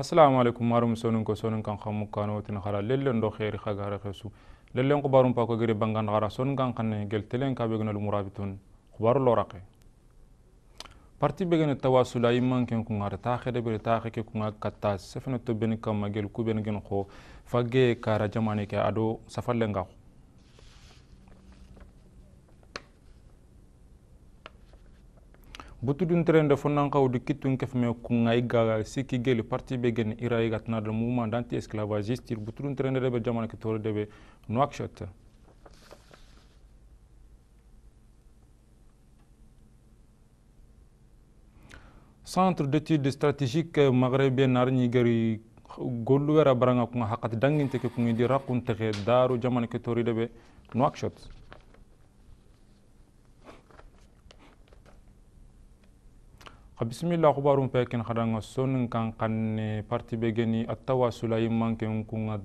assalamu alaikum marum sonin ko sonin kan khamu kano tin khara lelle ndo khairi khagare khesu lelle ko barum pa ko gere bangan khara son kan kan gel telen ka begnal murabitun khbar lo raqe parti tawasul ay man ken ku ngar ta khede be ta kheke ku ngak katta sefna to ben kam magel ku ben gen kho fagge kara jamane ke ado safalle nga butudun terende fonan kaw du kitun kef me kungai gaga siki gelu parti begen irai gatna dal mouvement d'anti esclavagiste butudun terende debe jamana ki tore debe nuakshot centre d'études stratégiques euh, maghrébien arni gari gollu wera baranga kunga hakati danginte ke kungi di rakun tege daru jamana ki tore debe nuakshot xa bisimilla xubarum pe ken xadanga sonin kan xanne parti be geni attawasula yimmanken kunga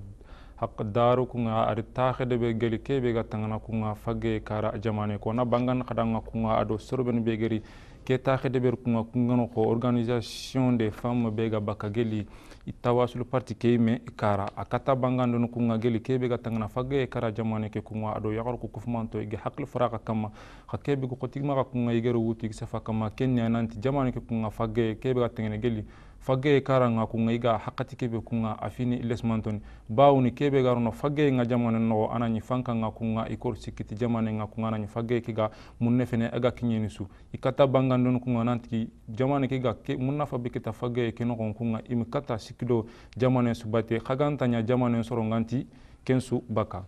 haq daru kunga ari taxede be geli ke ga tangana kunga fagge kara jamane ko na bangan xadanga kunga ado sorben be geri keta xede ber kunga kungano xo organisation des femmes be ga bakka geli i tawasulu parti ke me kara a kata bangandon kunga geli ke be ga tangana fagge kara jamane ke kunga ado yaxar ku kufmanto ige haqil faraxa kamma xa kebe gu xotigmaxa kunga yigero wutig safa kamma ken nananti jamane ke kunga fagge ke be ga geli fagge karanga kunga iga hakati kebe kunga afini lesmantoni bawuni kebe garono fagge nga jamane nogo anani fanka nga kunga ikor sikiti jamane nga kunga anani fagge kiga munne fene aga kinyeni su ikata bangandon kunga nanti jamane kiga ke munna fabe kita fagge kenogon kunga imikata sikido jamane su bate khagantanya jamane soro nganti kensu baka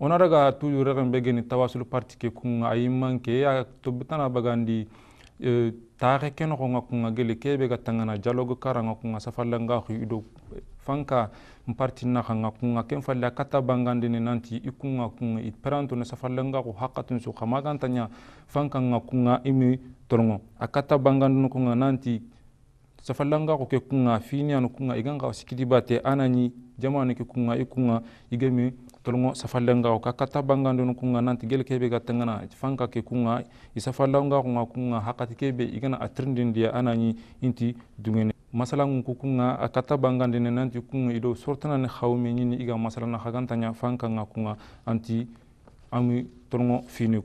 onaraga tujur regen begeni tawasul parti ke kunga ayimanke ya tobitana bagandi taxe ke noxonga kunga gele kebe ga tangana dialogue karanga kunga safallanga xu ido fanka mpartina xanga kunga ken falle a kata bangandene nanti i kunga kunga i perantone safallanga xu xaqatun su xamagantanya fankanga kunga imi tolongo a kata bangandene kunga nanti safallanga xu ke kunga finiyanu kunga i ganga sikidibate anani jamanu ke kunga i kunga i gemi tolngo safallenga o kakata bangandunu kunga nanti gel kebe ga tengana fanka ke kunga isafallanga kunga kunga hakati kebe igana atrindin dia anani inti dungene masala ngun ku kunga akata bangandene nanti kunga ido sortana ne khawme nyini iga masala na hagantanya fanka nga kunga anti ami tolongo fini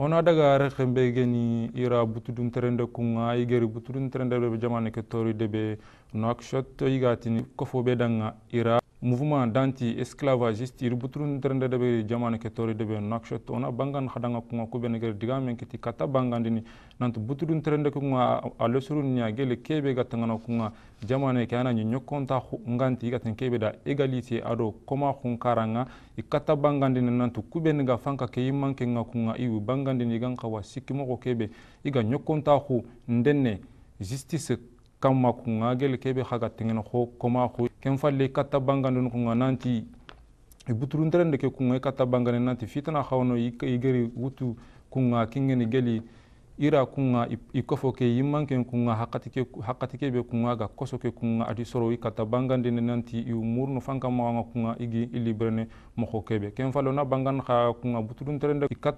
ona daga are xembe geni ira butudum terende kunga igeri butudum terende be jamane ke tori debe no akshot igatini kofo be danga ira mouvement danti esclavagiste ir buturun terende debe jamana ke tore debe nakshot ona bangan khadanga kunga kubene ger diga men kiti kata bangandini nantu buturun terende kunga alosurun nya gele kebe gatangana kunga jamana ke ana nyokonta nganti gaten kebe da egalite ado koma khunkaranga ikata bangandini nantu kubene ga fanka ke yimanke nga kunga iwi bangandini gan kawa sikimo ko kebe iga nyokonta khu ndenne justice kamma kunga gel kebe haga tengena ho koma ho ken falle katta bangandun kunga nanti ibuturunterende e ke kunga e katta bangane nanti fitana hawno igeri wutu kunga kingeni geli ira kunga ikofo ke yimman ken kunga hakati ke hakati ke be kunga ga koso ke kunga adi soro i kata bangande ne nanti i umurno fanka ma kunga igi ilibrene mo ko kebe ken falo na bangan ha kunga buturun terende ikat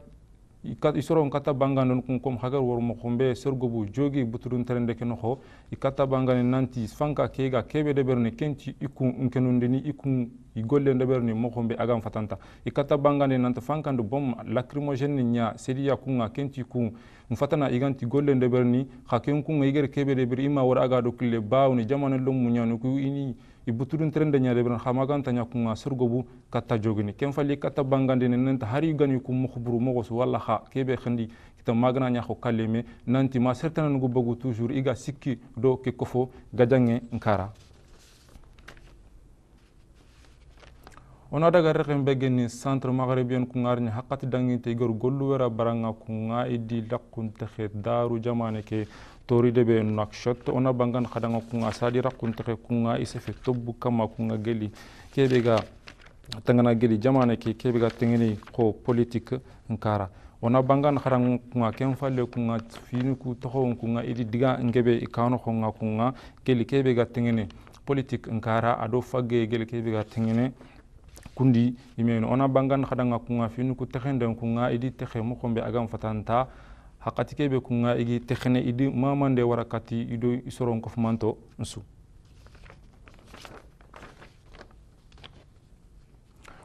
isoro nkata banganon kun kom hagar war mo khombe sergobu jogi buturun terende ken ho ikata bangane nanti fanka kega kebe de berne kenti ikun nkenonde ni ikun igolle de berne mo khombe agam fatanta ikata bangane nanta fanka ndo bom lacrymogene nya sedia kunga kenti kun mfatana iganti golle de berni haken kun igere kebe de ima war aga do kille bawni jamane lom munyanu ini ibuturun tren denya lebran hamagan tanya kunga sergobu kata jogini ken fali katta bangandene nanta hari gani ku mukhburu mogos walla ha kebe khandi kita magana nya ko kaleme nanti ma sertana bagu toujours iga sikki do ke kofo gajange nkara ona daga rexen be geni centre magharibian kungarni hakkati danginte igar gollu wera baranga kunga idi lakkuntexe daru jamane ke toride be nakshot ona bangan khadanga kunga sadi rakkuntexe kunga isefe tobbu kama kunga geli kebe ga tangana geli jamane ke kebe ga tengeni ko politique nkara ona bangan haran kunga ken falle kunga fini ku tohon kunga idi diga ngebe ikano kunga kunga geli kebe ga tengeni politique nkara ado fagge geli kebe ga tengeni kundi imeno ona bangan nga kunga finu ku dan kunga idi mo kombe agam fatanta hakati kebe kunga igi tekhene idi mamande warakati ido isoron kofmanto nsu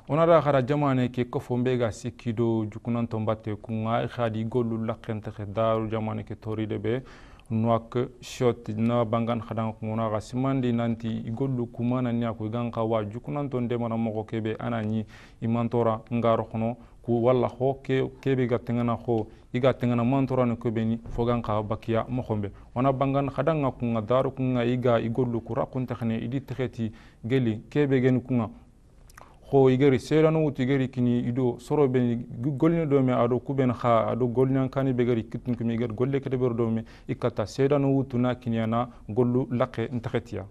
ra khara jamane ke kofombe ga sikido jukunan tombate kunga kadi golu lakkente tehen daru jamane ke tori debe nuak shot na bangan khadan kuna ga simandi nanti igollu kumana ni aku gan ka wa jukunan ton de mana moko kebe anani imantora ngar khono ku walla ho ke kebe ga tengana ho iga tengana mantora ne kebe ni fogan ka bakiya mokhombe wana bangan khadan ga kunga daru kunga iga igollu kura kun takhne idi takheti geli kebe gen kunga ho igeri seranu wut igeri kini ido soro beni golni do me ado kuben ha ado golnan kani be gari kitun kumi igar golle kete ber do me ikata seranu tuna kiniana gollu laqe ntakatiya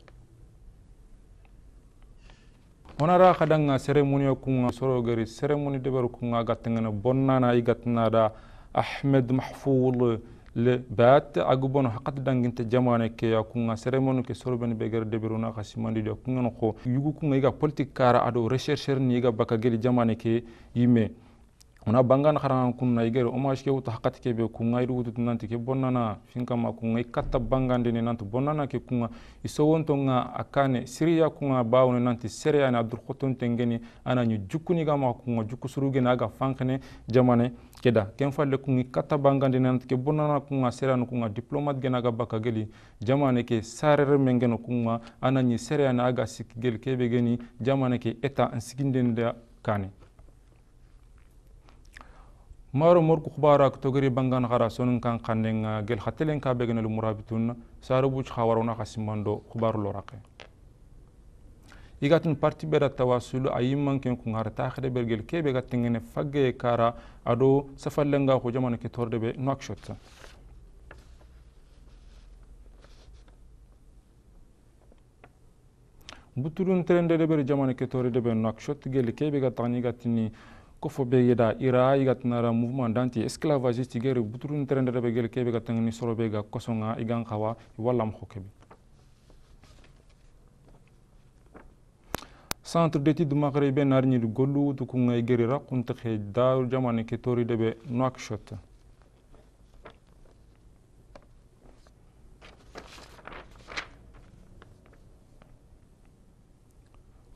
onara kadanga seremoni kunga soro gari seremoni de ber kunga gatngana bonnana igatnada ahmed mahfoul le baat agubono hakat danginte jamane ke ya kunga seremonu ke sorben be gar deberuna kasimandi do kunga no ko yugu kunga iga politique kara ado rechercheur ni iga baka geli jamane ke yime una bangan xarangan kunna igere hommage ke wuta hakati kebe kunga iri wututu nanti ke bonnana finkama kunga i katta bangandini nanti bonnana ke kunga i sowontonga a kane siriya kunga bawuni nanti sereyani a durxotontengeni ana ɲu jukkuniga maxa kunga jukku surugeni aga fankene jamane keda ken falle kunga i katta bangandini nanti ke bonnana kunga sereyani kunga diplomate gena aga bakka geli jamane ke sarere men kunga ana ɲi sereyani aga sikki geli kebe geni jamane ke eta n sigindeni kane maro morku khubara kutogeri bangan khara sonun kan kannenga eh, gel khatelen ka begenelu murabitun sarubuch khawarona khasimando khubaru loraqe igatin parti beda tawasulu ayimman ken kun har takhde bergel kebe gatingene fagge kara ado safallenga ko jamana ke tordebe nokshot buturun trende de ber jamana ke tordebe nokshot gel kebe gatani gatini kofoɓe yeda ira i ga tnara mouvement danti esclavagiste igeri buturun terendere ɓe gel keɓe ga tengni soroɓe ga kosonga i gan xawa wallam xo keɓe centre d'étude maghrébe narñiɗ gollu tukunga i geri ra quntaxe da jamane ke toriɗeɓe noakchot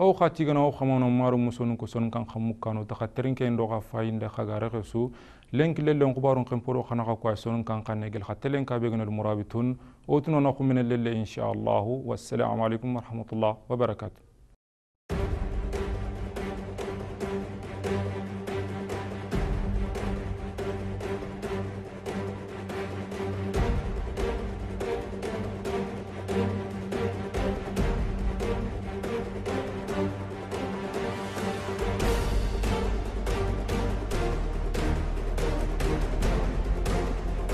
او خاتيغنا او خمانو مارو مسونو كو سونو كان خمو كانو تخترين كاين دوغا فاين دا خاغار خسو لينك لين لين قبارون كان بورو خنا كو سونو كان كان نيغل خات لين كا المرابطون او تنو من لين ان شاء الله والسلام عليكم ورحمه الله وبركاته